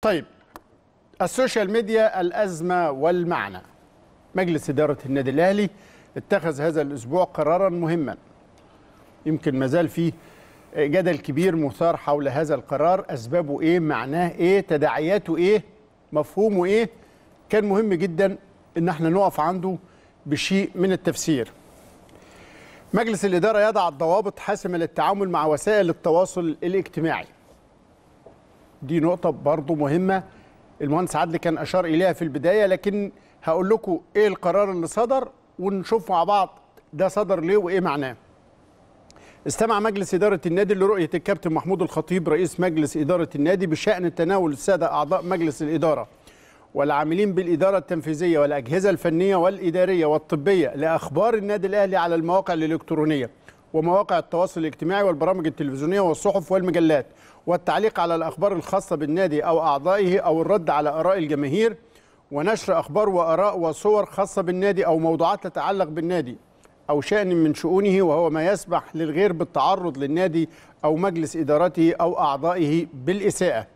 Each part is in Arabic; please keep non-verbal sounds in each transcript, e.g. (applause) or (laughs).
طيب السوشيال ميديا الأزمة والمعنى مجلس إدارة النادي الأهلي اتخذ هذا الأسبوع قرارا مهما يمكن ما زال فيه جدل كبير مثار حول هذا القرار أسبابه إيه معناه إيه تداعياته إيه مفهومه إيه كان مهم جدا إن احنا نقف عنده بشيء من التفسير مجلس الإدارة يضع الضوابط حاسمة للتعامل مع وسائل التواصل الاجتماعي دي نقطة برضو مهمة المهندس عدل كان أشار إليها في البداية لكن هقول لكم إيه القرار اللي صدر ونشوف مع بعض ده صدر ليه وإيه معناه استمع مجلس إدارة النادي لرؤية الكابتن محمود الخطيب رئيس مجلس إدارة النادي بشأن تناول السادة أعضاء مجلس الإدارة والعاملين بالإدارة التنفيذية والأجهزة الفنية والإدارية والطبية لأخبار النادي الأهلي على المواقع الإلكترونية ومواقع التواصل الاجتماعي والبرامج التلفزيونية والصحف والمجلات والتعليق على الأخبار الخاصة بالنادي أو أعضائه أو الرد على آراء الجماهير ونشر أخبار وآراء وصور خاصة بالنادي أو موضوعات تتعلق بالنادي أو شأن من شؤونه وهو ما يسمح للغير بالتعرض للنادي أو مجلس إدارته أو أعضائه بالإساءة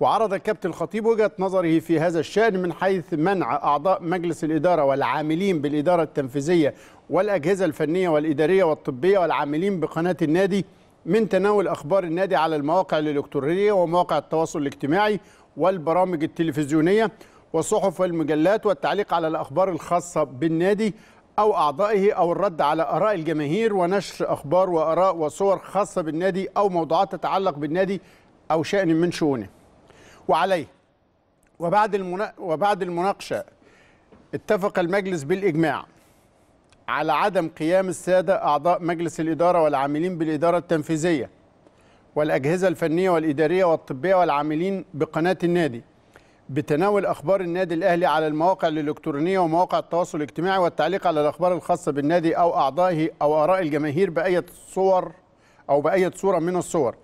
وعرض الكابتن الخطيب وجهة نظره في هذا الشأن من حيث منع أعضاء مجلس الإدارة والعاملين بالإدارة التنفيذية والأجهزة الفنية والإدارية والطبية والعاملين بقناة النادي من تناول أخبار النادي على المواقع الإلكترونية ومواقع التواصل الاجتماعي والبرامج التلفزيونية وصحف والمجلات والتعليق على الأخبار الخاصة بالنادي أو أعضائه أو الرد على آراء الجماهير ونشر أخبار وآراء وصور خاصة بالنادي أو موضوعات تتعلق بالنادي أو شأن من شؤونه وعليه وبعد وبعد المناقشة اتفق المجلس بالإجماع على عدم قيام السادة أعضاء مجلس الإدارة والعاملين بالإدارة التنفيذية والأجهزة الفنية والإدارية والطبية والعاملين بقناة النادي بتناول أخبار النادي الأهلي على المواقع الإلكترونية ومواقع التواصل الاجتماعي والتعليق على الأخبار الخاصة بالنادي أو أعضائه أو آراء الجماهير بأية صور أو بأية صورة من الصور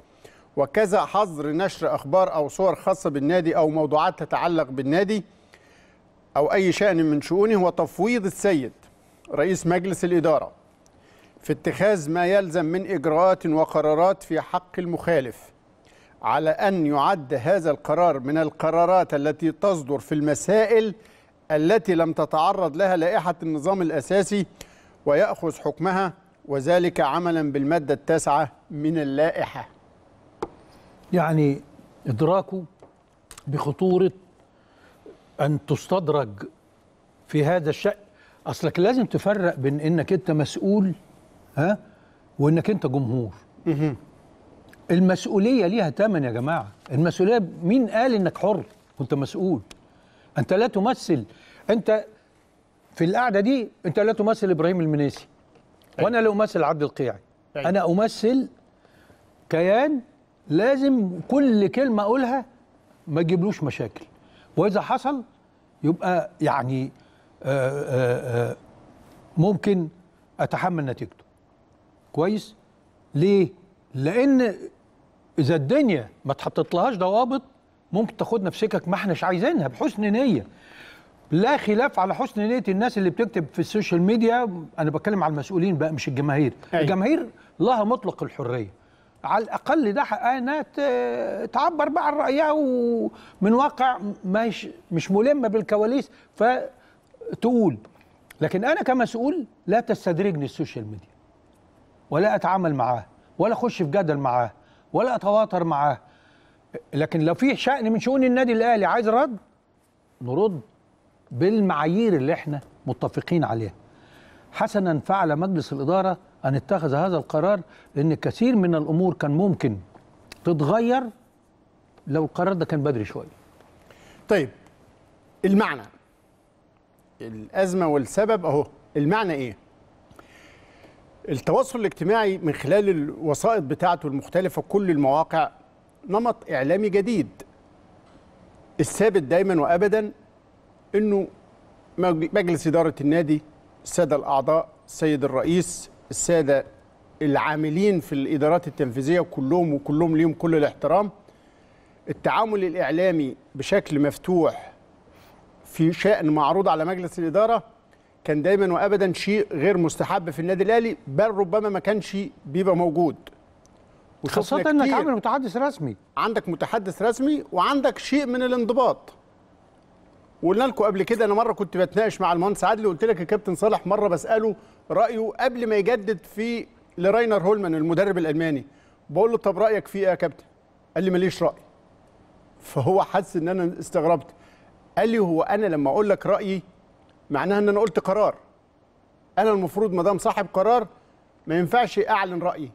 وكذا حظر نشر أخبار أو صور خاصة بالنادي أو موضوعات تتعلق بالنادي أو أي شأن من شؤونه وتفويض السيد رئيس مجلس الإدارة في اتخاذ ما يلزم من إجراءات وقرارات في حق المخالف على أن يعد هذا القرار من القرارات التي تصدر في المسائل التي لم تتعرض لها لائحة النظام الأساسي ويأخذ حكمها وذلك عملا بالمادة التاسعة من اللائحة يعني إدراكه بخطورة أن تستدرج في هذا الشأن اصلك لازم تفرق بين انك انت مسؤول ها وانك انت جمهور المسؤوليه ليها ثمن يا جماعه المسؤوليه مين قال انك حر وانت مسؤول انت لا تمثل انت في القعده دي انت لا تمثل ابراهيم المنيسي أيوة. وانا لا امثل عبد القيعي أيوة. انا امثل كيان لازم كل كلمه اقولها ما تجيبلوش مشاكل واذا حصل يبقى يعني آه، آه، آه، ممكن اتحمل نتيجته كويس ليه لان اذا الدنيا ما اتحطتلهاش ضوابط ممكن تاخدنا في سكك ما احناش عايزينها بحسن نيه لا خلاف على حسن نيه الناس اللي بتكتب في السوشيال ميديا انا بتكلم على المسؤولين بقى مش الجماهير أي. الجماهير لها مطلق الحريه على الاقل ده حقها انها تعبر بقى عن رايها ومن واقع مش مش ملمه بالكواليس ف تقول لكن انا كمسؤول لا تستدرجني السوشيال ميديا ولا اتعامل معاه ولا اخش في جدل معاه ولا اتواتر معاه لكن لو في شأن من شؤون النادي الاهلي عايز رد نرد بالمعايير اللي احنا متفقين عليها حسنا فعل مجلس الاداره ان اتخذ هذا القرار لان كثير من الامور كان ممكن تتغير لو القرار ده كان بدري شويه طيب المعنى الازمه والسبب اهو المعنى ايه التواصل الاجتماعي من خلال الوسائط بتاعته المختلفه كل المواقع نمط اعلامي جديد الثابت دايما وابدا انه مجلس اداره النادي الساده الاعضاء السيد الرئيس الساده العاملين في الادارات التنفيذيه كلهم وكلهم ليهم كل الاحترام التعامل الاعلامي بشكل مفتوح في شأن معروض على مجلس الإدارة كان دايما وأبدا شيء غير مستحب في النادي الأهلي بل ربما ما كانش بيبقى موجود خاصة انك عامل متحدث رسمي عندك متحدث رسمي وعندك شيء من الانضباط وقلنا لكم قبل كده انا مره كنت بتناقش مع المهندس عادل وقلت لك الكابتن صالح مره بساله رايه قبل ما يجدد في لراينر هولمان المدرب الالماني بقول له طب رايك فيه ايه يا كابتن قال لي ماليش راي فهو حس ان انا استغربت قال لي هو انا لما اقول لك رايي معناها ان انا قلت قرار انا المفروض ما دام صاحب قرار ما ينفعش اعلن رايي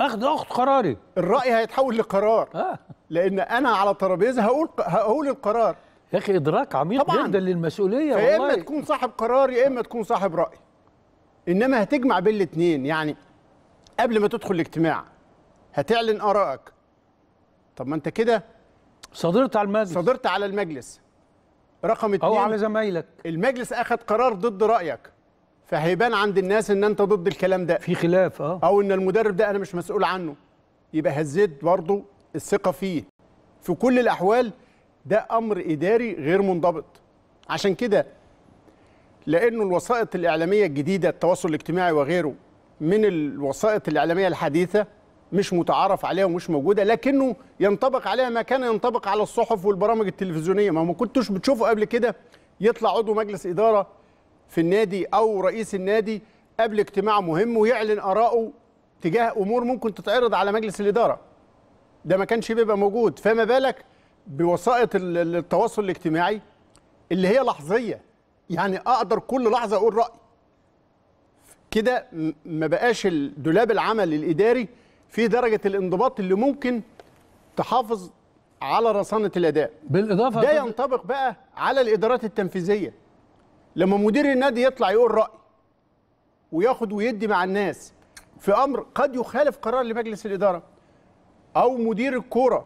اخد اخد قراري الراي هيتحول لقرار آه. لان انا على ترابيزه هقول هقول القرار يا اخي ادراك عميق طبعًا. جدا للمسؤوليه والله يا اما تكون صاحب قرار يا اما تكون صاحب راي انما هتجمع بين الاثنين يعني قبل ما تدخل الاجتماع هتعلن ارائك طب ما انت كده صدرت على المجلس صدرت على المجلس رقم اتنين او على زمايلك المجلس اخذ قرار ضد رايك فهيبان عند الناس ان انت ضد الكلام ده في خلاف اه او ان المدرب ده انا مش مسؤول عنه يبقى هزيت برضه الثقه فيه في كل الاحوال ده امر اداري غير منضبط عشان كده لانه الوسائط الاعلاميه الجديده التواصل الاجتماعي وغيره من الوسائط الاعلاميه الحديثه مش متعارف عليها ومش موجوده لكنه ينطبق عليها ما كان ينطبق على الصحف والبرامج التلفزيونيه ما ما كنتوش بتشوفه قبل كده يطلع عضو مجلس اداره في النادي او رئيس النادي قبل اجتماع مهم ويعلن اراءه تجاه امور ممكن تتعرض على مجلس الاداره ده ما كانش بيبقى موجود فما بالك بوسائط التواصل الاجتماعي اللي هي لحظيه يعني اقدر كل لحظه اقول راي كده ما بقاش دولاب العمل الاداري في درجه الانضباط اللي ممكن تحافظ على رصانه الاداء بالاضافه ده ينطبق بقى على الادارات التنفيذيه لما مدير النادي يطلع يقول راي وياخد ويدي مع الناس في امر قد يخالف قرار لمجلس الاداره او مدير الكوره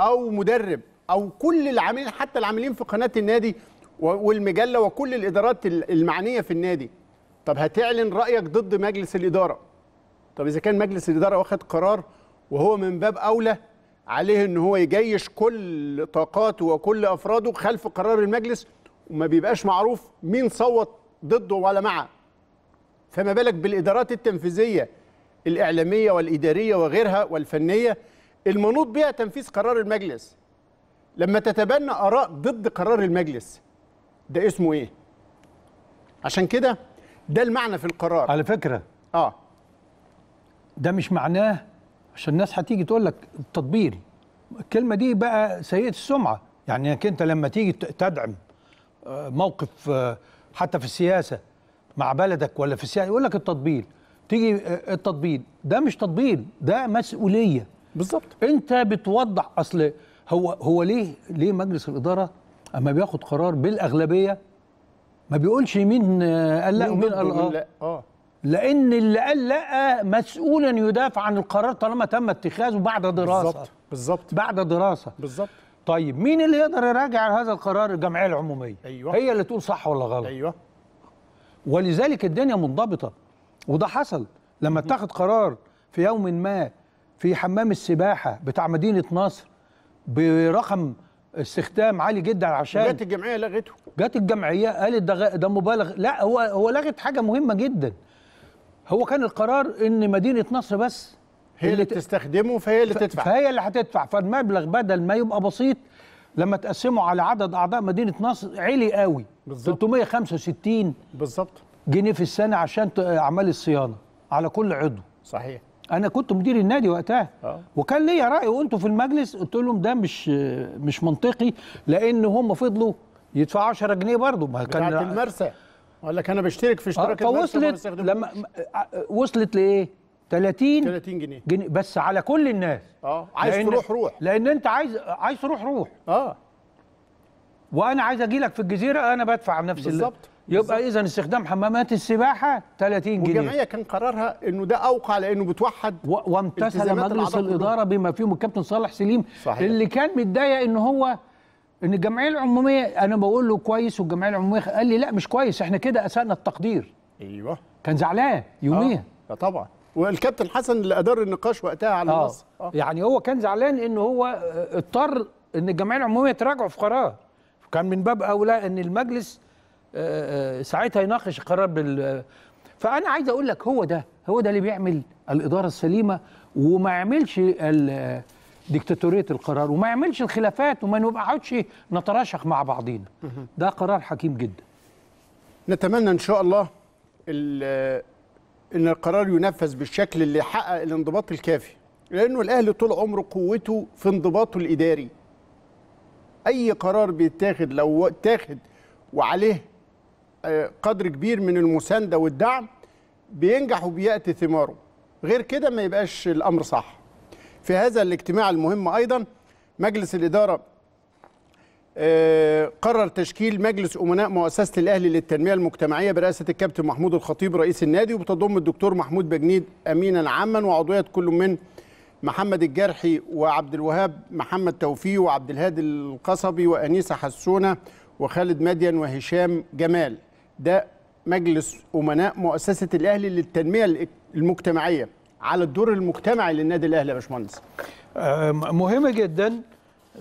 او مدرب او كل العاملين حتى العاملين في قناه النادي والمجله وكل الادارات المعنيه في النادي طب هتعلن رايك ضد مجلس الاداره طب اذا كان مجلس الاداره واخد قرار وهو من باب اولى عليه ان هو يجيش كل طاقاته وكل افراده خلف قرار المجلس وما بيبقاش معروف مين صوت ضده ولا معه فما بالك بالادارات التنفيذيه الاعلاميه والاداريه وغيرها والفنيه المنوط بها تنفيذ قرار المجلس لما تتبنى اراء ضد قرار المجلس ده اسمه ايه عشان كده ده المعنى في القرار على فكره اه ده مش معناه عشان الناس هتيجي تقول لك التطبيل الكلمه دي بقى سيئه السمعه يعني انك انت لما تيجي تدعم آه، موقف آه، حتى في السياسه مع بلدك ولا في السياسه يقول لك التطبيل تيجي آه، التطبيل ده مش تطبيل ده مسؤوليه بالظبط انت بتوضح اصل هو هو ليه ليه مجلس الاداره اما بياخد قرار بالاغلبيه ما بيقولش مين قال لا ومين قال اه لان اللي قال لا مسؤولا يدافع عن القرار طالما تم اتخاذه بعد دراسه بالظبط بالظبط بعد دراسه بالظبط طيب مين اللي يقدر يراجع هذا القرار الجمعيه العموميه أيوة. هي اللي تقول صح ولا غلط ايوه ولذلك الدنيا منضبطه وده حصل لما اتخذ قرار في يوم ما في حمام السباحه بتاع مدينه نصر برقم استخدام عالي جدا عشان جت الجمعيه لغته جت الجمعيه قالت ده ده مبالغ لا هو هو لغت حاجه مهمه جدا هو كان القرار ان مدينه نصر بس هي اللي تستخدمه فهي اللي تدفع فهي اللي هتدفع فالمبلغ بدل ما يبقى بسيط لما تقسمه على عدد اعضاء مدينه نصر عالي قوي بالظبط 365 بالظبط جنيه في السنه عشان اعمال الصيانه على كل عضو صحيح انا كنت مدير النادي وقتها أه. وكان ليا راي وانتم في المجلس قلت لهم ده مش مش منطقي لان هم فضلوا يدفعوا 10 جنيه برضه ما كان بتاعت المرسى وقال لك انا بشترك في اشتراك فوصلت لما وصلت لايه 30 30 جنيه جنيه بس على كل الناس اه عايز لأن تروح روح لان انت عايز عايز تروح روح اه وانا عايز اجي لك في الجزيره انا بدفع بنفس بالظبط يبقى اذا استخدام حمامات السباحه 30 جنيه والجمعيه كان قرارها انه ده اوقع لانه بتوحد وامتثل مجلس الاداره بما فيهم الكابتن صالح سليم صحيح. اللي كان متضايق ان هو ان الجمعيه العموميه انا بقول له كويس والجمعيه العموميه قال لي لا مش كويس احنا كده اسانا التقدير ايوه كان زعلان يوميها آه،, آه. طبعا والكابتن حسن اللي ادار النقاش وقتها على آه. مصر آه. يعني هو كان زعلان ان هو آه، اضطر ان الجمعيه العموميه تراجعوا في قرار كان من باب اولى ان المجلس آه، ساعتها يناقش القرار بال فانا عايز اقول لك هو ده هو ده اللي بيعمل الاداره السليمه وما يعملش ديكتاتوريه القرار وما يعملش الخلافات وما نقعدش نترشخ مع بعضينا ده قرار حكيم جدا نتمنى ان شاء الله ان القرار ينفذ بالشكل اللي حقق الانضباط الكافي لانه الاهلي طول عمره قوته في انضباطه الاداري اي قرار بيتاخد لو اتاخد وعليه آه، قدر كبير من المسانده والدعم بينجح وبياتي ثماره غير كده ما يبقاش الامر صح في هذا الاجتماع المهم أيضا مجلس الإدارة آه، قرر تشكيل مجلس أمناء مؤسسة الأهلي للتنمية المجتمعية برئاسة الكابتن محمود الخطيب رئيس النادي وبتضم الدكتور محمود بجنيد أمينا عاما وعضوية كل من محمد الجرحي وعبد الوهاب محمد توفيق وعبد الهادي القصبي وأنيسة حسونة وخالد مدين وهشام جمال ده مجلس أمناء مؤسسة الأهلي للتنمية المجتمعية على الدور المجتمعي للنادي الاهلي يا باشمهندس آه، مهم جدا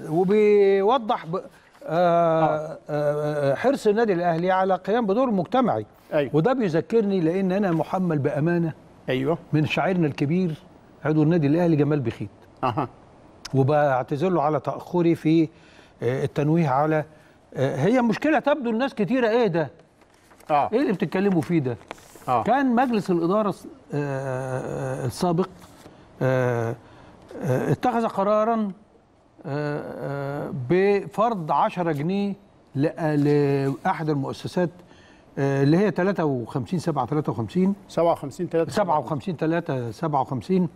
وبيوضح ب... آه آه, آه،, آه، حرص النادي الاهلي على القيام بدور مجتمعي أيوة. وده بيذكرني لان انا محمل بامانه ايوه من شاعرنا الكبير عضو النادي الاهلي جمال بخيت اها وبعتذر له على تاخري في التنويه على هي مشكله تبدو الناس كتيره ايه ده اه ايه اللي بتتكلموا فيه ده آه. كان مجلس الاداره آه، آه، السابق آه، اتخذ قرارا بفرض 10 جنيه لاحد المؤسسات اللي هي 53 7 53 57 3 57 3 57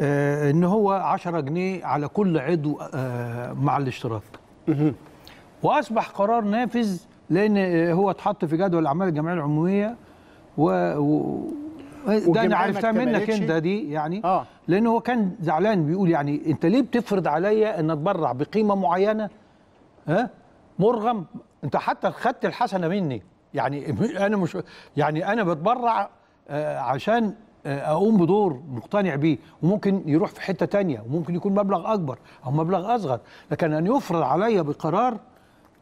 ان هو 10 جنيه على كل عضو مع الاشتراك واصبح قرار نافذ لان آه، هو اتحط في جدول الاعمال الجمعيه العموميه و, و... ده انا عرفتها منك انت دي يعني آه. لان هو كان زعلان بيقول يعني انت ليه بتفرض عليا ان اتبرع بقيمه معينه ها مرغم انت حتى خدت الحسنه مني يعني (laughs) انا مش يعني انا بتبرع آه عشان آه، اقوم بدور مقتنع بيه وممكن يروح في حته تانية وممكن يكون مبلغ اكبر او مبلغ اصغر لكن ان يفرض عليا بقرار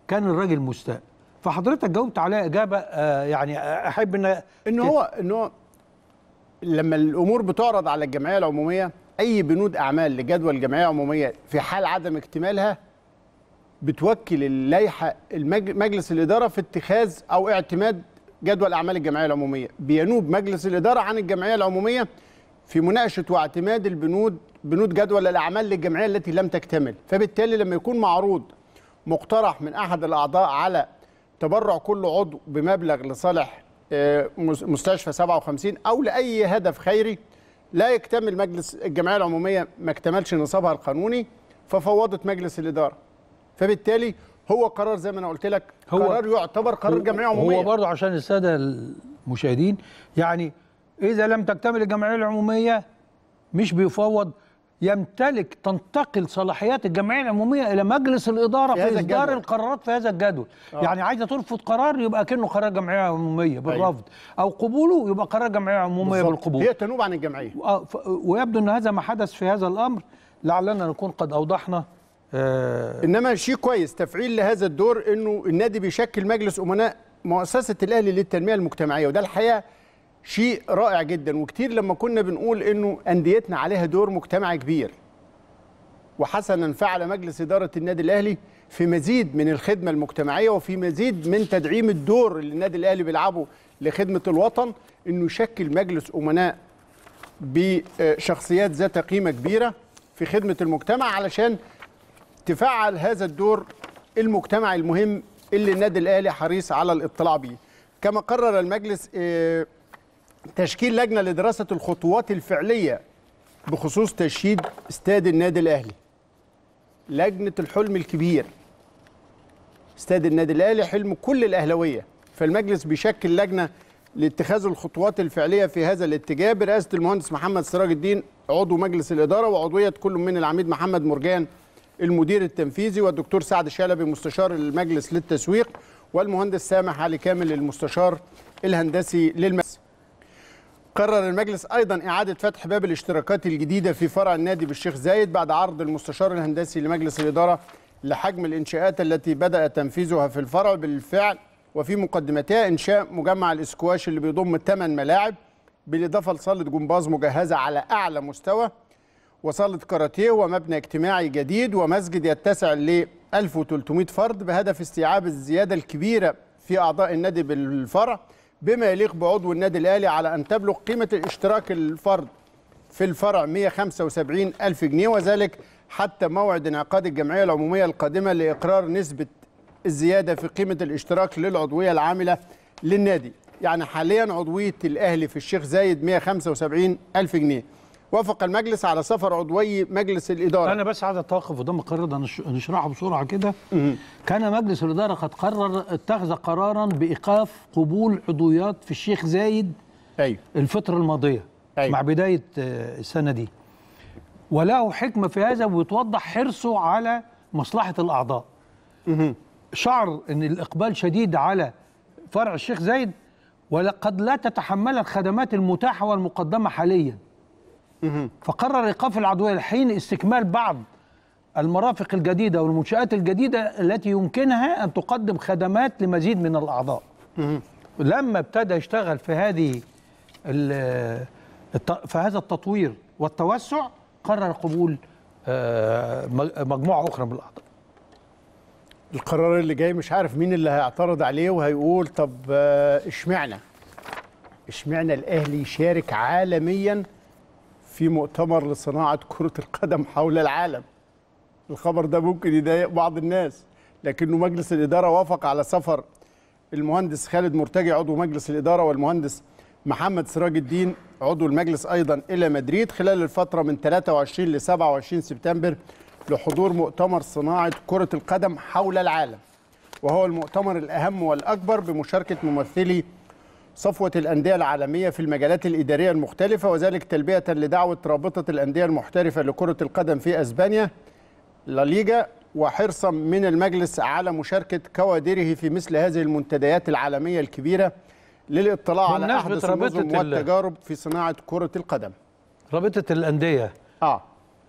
كان الراجل مستاء فحضرتك جاوبت عليها اجابه آه، يعني آه، احب ان ان هو ان هو لما الامور بتعرض على الجمعيه العموميه اي بنود اعمال لجدول جمعيه عموميه في حال عدم اكتمالها بتوكل اللائحه مجلس الاداره في اتخاذ او اعتماد جدول اعمال الجمعيه العموميه بينوب مجلس الاداره عن الجمعيه العموميه في مناقشه واعتماد البنود بنود جدول الاعمال للجمعيه التي لم تكتمل فبالتالي لما يكون معروض مقترح من احد الاعضاء على تبرع كل عضو بمبلغ لصالح آه، مستشفى 57 او لاي هدف خيري لا يكتمل مجلس الجمعيه العموميه ما اكتملش نصابها القانوني ففوضت مجلس الاداره فبالتالي هو قرار زي ما انا قلت لك هو قرار يعتبر قرار جمعيه عموميه هو برضه عشان الساده المشاهدين يعني اذا لم تكتمل الجمعيه العموميه مش بيفوض يمتلك تنتقل صلاحيات الجمعيه العموميه الى مجلس الاداره في, في اصدار الجدول. القرارات في هذا الجدول أوه. يعني عايزه ترفض قرار يبقى كأنه قرار جمعيه عموميه طيب. بالرفض أيه. او قبوله يبقى قرار جمعيه عموميه بالقبول هي تنوب عن الجمعيه آه، ويبدو ان هذا ما حدث في هذا الامر لعلنا نكون قد اوضحنا آه انما شيء كويس تفعيل لهذا الدور انه النادي بيشكل مجلس امناء مؤسسه الاهلي للتنميه المجتمعيه وده الحقيقه شيء رائع جدا وكتير لما كنا بنقول انه انديتنا عليها دور مجتمعي كبير وحسنا فعل مجلس اداره النادي الاهلي في مزيد من الخدمه المجتمعيه وفي مزيد من تدعيم الدور اللي النادي الاهلي بيلعبه لخدمه الوطن انه يشكل مجلس امناء بشخصيات ذات قيمه كبيره في خدمه المجتمع علشان تفعل هذا الدور المجتمعي المهم اللي النادي الاهلي حريص على الاطلاع بيه كما قرر المجلس آه، تشكيل لجنه لدراسه الخطوات الفعليه بخصوص تشييد استاد النادي الاهلي لجنه الحلم الكبير استاد النادي الاهلي حلم كل الاهلاويه فالمجلس بيشكل لجنه لاتخاذ الخطوات الفعليه في هذا الاتجاه برئاسه المهندس محمد سراج الدين عضو مجلس الاداره وعضويه كل من العميد محمد مرجان المدير التنفيذي والدكتور سعد شلبي مستشار المجلس للتسويق والمهندس سامح علي كامل المستشار الهندسي للمجلس قرر المجلس أيضا إعادة فتح باب الاشتراكات الجديدة في فرع النادي بالشيخ زايد بعد عرض المستشار الهندسي لمجلس الإدارة لحجم الإنشاءات التي بدأ تنفيذها في الفرع بالفعل وفي مقدمتها إنشاء مجمع الإسكواش اللي بيضم 8 ملاعب بالإضافة لصالة جمباز مجهزة على أعلى مستوى وصالة كاراتيه ومبنى اجتماعي جديد ومسجد يتسع ل 1300 فرد بهدف استيعاب الزيادة الكبيرة في أعضاء النادي بالفرع بما يليق بعضو النادي الاهلي على ان تبلغ قيمه الاشتراك الفرد في الفرع 175 ألف جنيه وذلك حتى موعد انعقاد الجمعية العمومية القادمة لإقرار نسبة الزيادة في قيمة الاشتراك للعضوية العاملة للنادي يعني حاليا عضوية الأهلي في الشيخ زايد 175 ألف جنيه وافق المجلس على سفر عضوي مجلس الاداره انا بس عايز اتوقف قدام القرار ده نشرحه بسرعه كده كان مجلس الاداره قد قرر اتخذ قرارا بايقاف قبول عضويات في الشيخ زايد ايوه الفتره الماضيه أيوه. مع بدايه آه، السنه دي وله حكمه في هذا ويتوضح حرصه على مصلحه الاعضاء شعر ان الاقبال شديد على فرع الشيخ زايد ولقد لا تتحمل الخدمات المتاحه والمقدمه حاليا فقرر ايقاف العدويه حين استكمال بعض المرافق الجديده والمنشات الجديده التي يمكنها ان تقدم خدمات لمزيد من الاعضاء. لما ابتدى يشتغل في هذه في هذا التطوير والتوسع قرر قبول آه، مجموعه اخرى من الاعضاء. القرار اللي جاي مش عارف مين اللي هيعترض عليه وهيقول طب آه، اشمعنى؟ اشمعنى الاهلي يشارك عالميا في مؤتمر لصناعة كرة القدم حول العالم الخبر ده ممكن يضايق بعض الناس لكنه مجلس الإدارة وافق على سفر المهندس خالد مرتجي عضو مجلس الإدارة والمهندس محمد سراج الدين عضو المجلس أيضا إلى مدريد خلال الفترة من 23 ل 27 سبتمبر لحضور مؤتمر صناعة كرة القدم حول العالم وهو المؤتمر الأهم والأكبر بمشاركة ممثلي صفوة الأندية العالمية في المجالات الإدارية المختلفة وذلك تلبية لدعوة رابطة الأندية المحترفة لكرة القدم في أسبانيا لليجا وحرصا من المجلس على مشاركة كوادره في مثل هذه المنتديات العالمية الكبيرة للاطلاع على أحدث النظم والتجارب في صناعة كرة القدم رابطة الأندية آه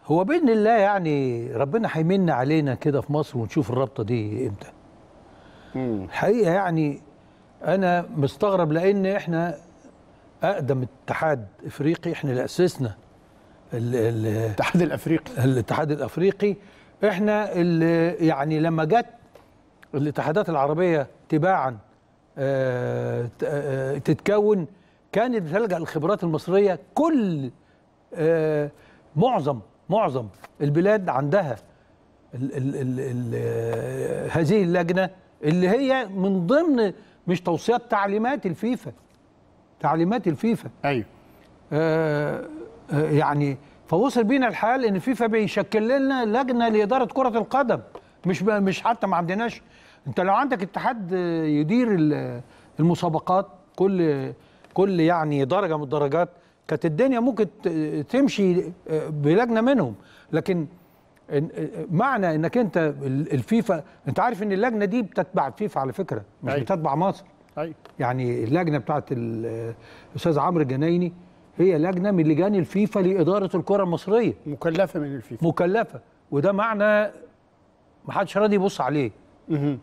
هو بإذن الله يعني ربنا هيمن علينا كده في مصر ونشوف الرابطة دي إمتى الحقيقة يعني انا مستغرب لان احنا اقدم اتحاد افريقي احنا اللي اسسنا الاتحاد الافريقي الاتحاد الافريقي احنا اللي يعني لما جت الاتحادات العربيه تباعا اه, آه، تتكون كانت بتلجا الخبرات المصريه كل اه معظم معظم البلاد عندها ال ال ال ال آه، هذه اللجنه اللي هي من ضمن مش توصيات تعليمات الفيفا تعليمات الفيفا ايوه آه, آه، يعني فوصل بينا الحال ان الفيفا بيشكل لنا لجنه لاداره كره القدم مش مش حتى ما عندناش انت لو عندك اتحاد يدير المسابقات كل كل يعني درجه من الدرجات كانت الدنيا ممكن تمشي آه، بلجنه منهم لكن معنى انك انت الفيفا انت عارف ان اللجنه دي بتتبع الفيفا على فكره مش أي. أيوة. بتتبع مصر أي. أيوة. يعني اللجنه بتاعت الاستاذ عمرو الجنايني هي لجنه من لجان الفيفا لاداره الكره المصريه مكلفه من الفيفا مكلفه وده معنى ما حدش راضي يبص عليه مه.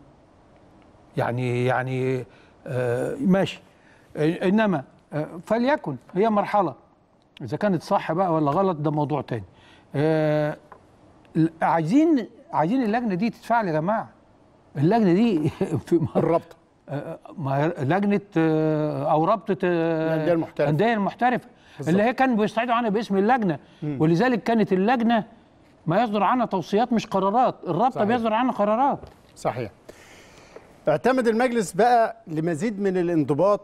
يعني يعني آه ماشي انما آه، فليكن هي مرحله اذا كانت صح بقى ولا غلط ده موضوع تاني آه عايزين عايزين اللجنه دي تتفعل يا جماعه اللجنه دي (laughs) في الرابطه آه، آه، لجنه آه، او رابطه الانديه المحترفه الانديه المحترفه بالزبط. اللي هي كان بيستعيدوا عنها باسم اللجنه مم. ولذلك كانت اللجنه ما يصدر عنها توصيات مش قرارات الرابطه بيصدر عنها قرارات صحيح اعتمد المجلس بقى لمزيد من الانضباط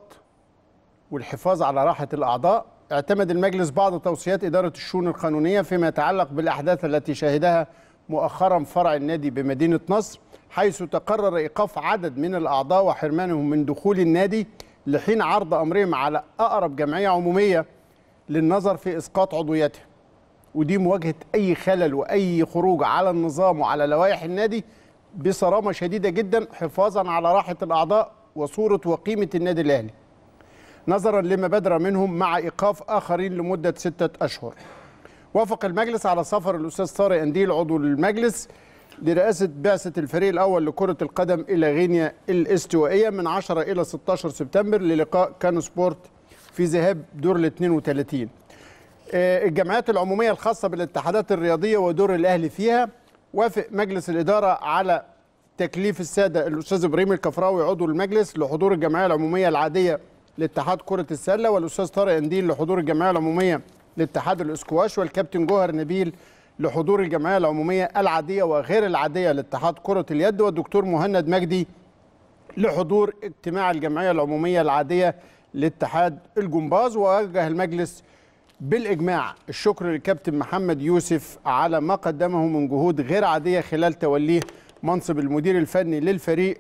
والحفاظ على راحه الاعضاء اعتمد المجلس بعض توصيات إدارة الشؤون القانونية فيما يتعلق بالأحداث التي شهدها مؤخرا فرع النادي بمدينة نصر حيث تقرر إيقاف عدد من الأعضاء وحرمانهم من دخول النادي لحين عرض أمرهم على أقرب جمعية عمومية للنظر في إسقاط عضويتها ودي مواجهة أي خلل وأي خروج على النظام وعلى لوائح النادي بصرامة شديدة جدا حفاظا على راحة الأعضاء وصورة وقيمة النادي الأهلي نظرا لما بدر منهم مع إيقاف آخرين لمدة ستة أشهر وافق المجلس على سفر الأستاذ طارق أنديل عضو المجلس لرئاسة بعثة الفريق الأول لكرة القدم إلى غينيا الاستوائية من 10 إلى 16 سبتمبر للقاء كانو سبورت في ذهاب دور ال 32 آه، الجمعيات العمومية الخاصة بالاتحادات الرياضية ودور الأهلي فيها وافق مجلس الإدارة على تكليف السادة الأستاذ إبراهيم الكفراوي عضو المجلس لحضور الجمعية العمومية العادية لاتحاد كرة السلة والأستاذ طارق أنديل لحضور الجمعية العمومية لاتحاد الإسكواش والكابتن جوهر نبيل لحضور الجمعية العمومية العادية وغير العادية لاتحاد كرة اليد والدكتور مهند مجدي لحضور اجتماع الجمعية العمومية العادية لاتحاد الجمباز ووجه المجلس بالإجماع الشكر للكابتن محمد يوسف على ما قدمه من جهود غير عادية خلال توليه منصب المدير الفني للفريق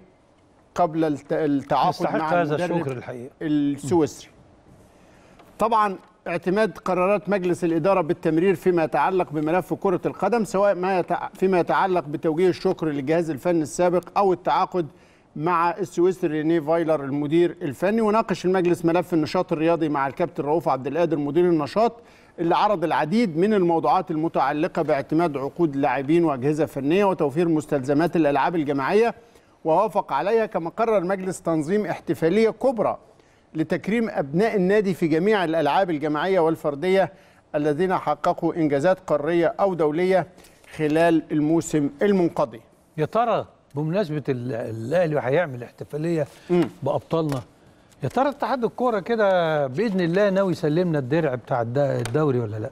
قبل التعاقد مع هذا الشكر الحقيقه السويسري طبعا اعتماد قرارات مجلس الإدارة بالتمرير فيما يتعلق بملف كرة القدم سواء ما يتع... فيما يتعلق بتوجيه الشكر للجهاز الفني السابق أو التعاقد مع السويسري رينيه فايلر المدير الفني وناقش المجلس ملف النشاط الرياضي مع الكابتن رؤوف عبد القادر مدير النشاط اللي عرض العديد من الموضوعات المتعلقة باعتماد عقود لاعبين وأجهزة فنية وتوفير مستلزمات الألعاب الجماعية ووافق عليها كما قرر مجلس تنظيم احتفالية كبرى لتكريم أبناء النادي في جميع الألعاب الجماعية والفردية الذين حققوا إنجازات قارية أو دولية خلال الموسم المنقضي يا ترى بمناسبة الأهلي هيعمل احتفالية بأبطالنا يا ترى اتحاد الكوره كده باذن الله ناوي يسلمنا الدرع بتاع الدوري ولا لا؟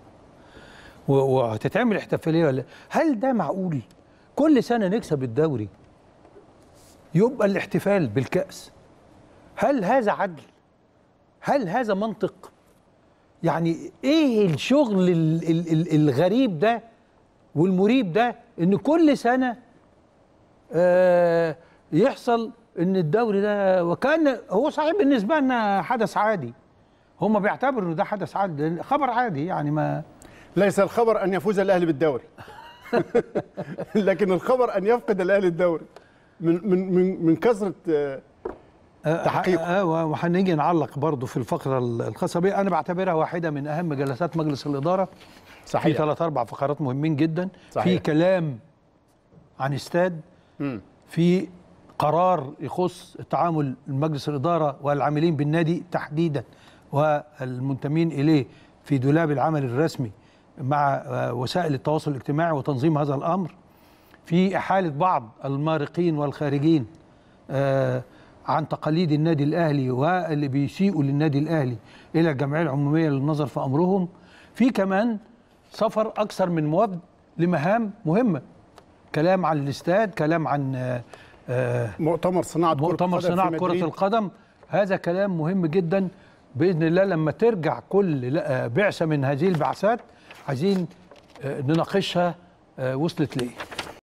وهتتعمل احتفاليه ولا هل ده معقول؟ كل سنه نكسب الدوري يبقى الاحتفال بالكأس هل هذا عدل؟ هل هذا منطق؟ يعني ايه الشغل الغريب ده والمريب ده ان كل سنه آه يحصل ان الدوري ده وكان هو صحيح بالنسبه لنا حدث عادي هم بيعتبروا ان ده حدث عادي خبر عادي يعني ما ليس الخبر ان يفوز الاهلي بالدوري (laughs) لكن الخبر ان يفقد الاهلي الدوري من من من, من كثره آه، آه، تحقيقه آه، ايوه وهنيجي نعلق برضه في الفقره الخاصه بي انا بعتبرها واحده من اهم جلسات مجلس الاداره صحيح في ثلاث اربع فقرات مهمين جدا صحيح. في كلام عن استاد م. في قرار يخص التعامل مجلس الاداره والعاملين بالنادي تحديدا والمنتمين اليه في دولاب العمل الرسمي مع وسائل التواصل الاجتماعي وتنظيم هذا الامر في إحالة بعض المارقين والخارجين آه، عن تقاليد النادي الأهلي واللي بيسيئوا للنادي الأهلي إلى الجمعية العمومية للنظر في أمرهم في كمان سفر أكثر من موافد لمهام مهمة كلام عن الاستاد كلام عن آه، آه، مؤتمر صناعة مؤتمر كرة صناعة كرة القدم هذا كلام مهم جدا باذن الله لما ترجع كل بعثه من هذه البعثات عايزين نناقشها وصلت ليه